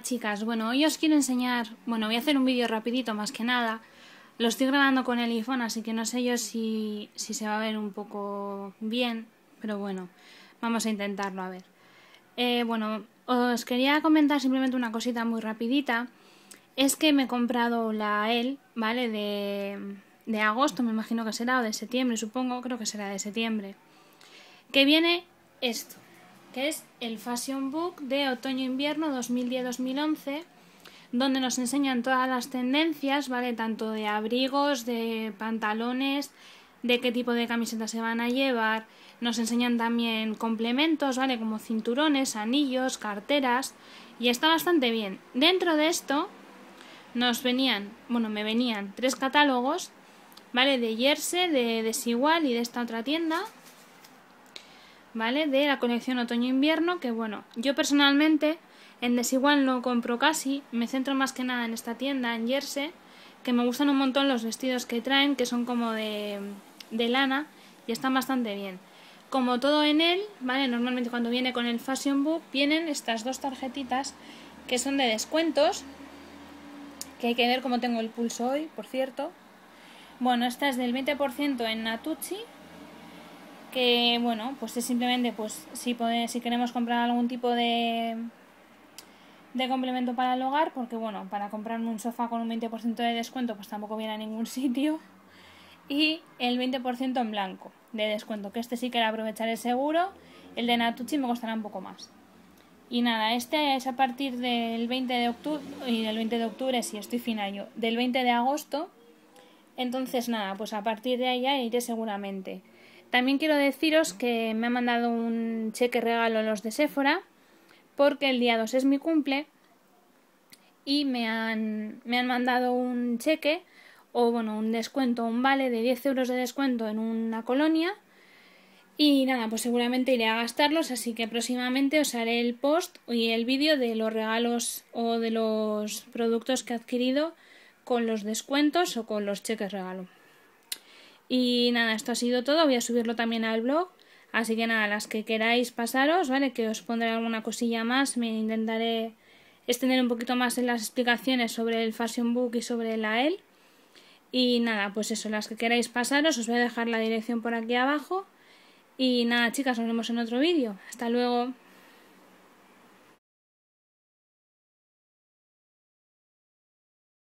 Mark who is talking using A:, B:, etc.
A: chicas, bueno, hoy os quiero enseñar, bueno, voy a hacer un vídeo rapidito más que nada. Lo estoy grabando con el iPhone, así que no sé yo si, si se va a ver un poco bien, pero bueno, vamos a intentarlo a ver. Eh, bueno, os quería comentar simplemente una cosita muy rapidita. Es que me he comprado la EL, ¿vale? De, de agosto, me imagino que será, o de septiembre, supongo, creo que será de septiembre. Que viene esto que es el Fashion Book de otoño-invierno 2010-2011, donde nos enseñan todas las tendencias, ¿vale? Tanto de abrigos, de pantalones, de qué tipo de camisetas se van a llevar. Nos enseñan también complementos, ¿vale? Como cinturones, anillos, carteras. Y está bastante bien. Dentro de esto nos venían, bueno, me venían tres catálogos, ¿vale? De jersey, de Desigual y de esta otra tienda. ¿vale? De la colección otoño-invierno, que bueno, yo personalmente en Desigual no compro casi, me centro más que nada en esta tienda, en Jersey, que me gustan un montón los vestidos que traen, que son como de, lana y están bastante bien. Como todo en él, ¿vale? Normalmente cuando viene con el Fashion Book vienen estas dos tarjetitas que son de descuentos, que hay que ver cómo tengo el pulso hoy, por cierto. Bueno, esta es del 20% en Natucci, que bueno, pues es simplemente pues si, queremos comprar algún tipo de de complemento para el hogar, porque bueno, para comprarme un sofá con un 20% de descuento, pues tampoco viene a ningún sitio. Y el 20% en blanco de descuento, que este sí que lo aprovecharé seguro. El de Natuchi me costará un poco más. Y nada, este es a partir del 20 de octubre, y del 20 de octubre, si estoy fin yo, del 20 de agosto. Entonces nada, pues a partir de ahí ya iré seguramente. También quiero deciros que me han mandado un cheque regalo los de Sephora porque el día 2 es mi cumple y me han, me han mandado un cheque o bueno, un descuento, un vale de 10 euros de descuento en una colonia y nada, pues seguramente iré a gastarlos, así que próximamente os haré el post y el vídeo de los regalos o de los productos que he adquirido con los descuentos o con los cheques regalo. Y nada, esto ha sido todo. Voy a subirlo también al blog. Así que nada, las que queráis pasaros, ¿vale? Que os pondré alguna cosilla más. Me intentaré extender un poquito más en las explicaciones sobre el Fashion Book y sobre la EL. Y nada, pues eso, las que queráis pasaros, os voy a dejar la dirección por aquí abajo. Y nada, chicas, nos vemos en otro vídeo. Hasta luego.